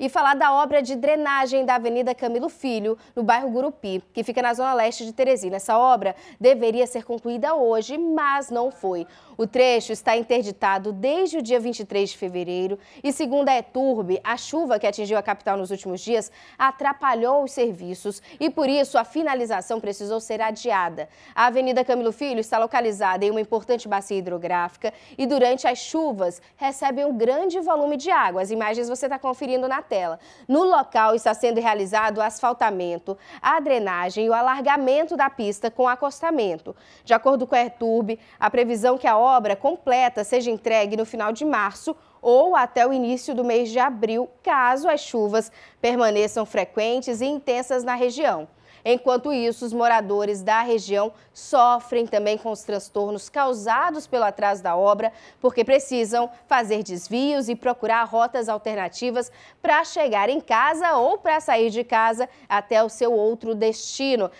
e falar da obra de drenagem da Avenida Camilo Filho, no bairro Gurupi, que fica na zona leste de Teresina. Essa obra deveria ser concluída hoje, mas não foi. O trecho está interditado desde o dia 23 de fevereiro e, segundo a Eturbe, a chuva que atingiu a capital nos últimos dias atrapalhou os serviços e, por isso, a finalização precisou ser adiada. A Avenida Camilo Filho está localizada em uma importante bacia hidrográfica e, durante as chuvas, recebe um grande volume de água. As imagens você está conferindo na tela. No local está sendo realizado o asfaltamento, a drenagem e o alargamento da pista com acostamento. De acordo com a Airturb, a previsão é que a obra completa seja entregue no final de março ou até o início do mês de abril, caso as chuvas permaneçam frequentes e intensas na região. Enquanto isso, os moradores da região sofrem também com os transtornos causados pelo atraso da obra, porque precisam fazer desvios e procurar rotas alternativas para chegar em casa ou para sair de casa até o seu outro destino.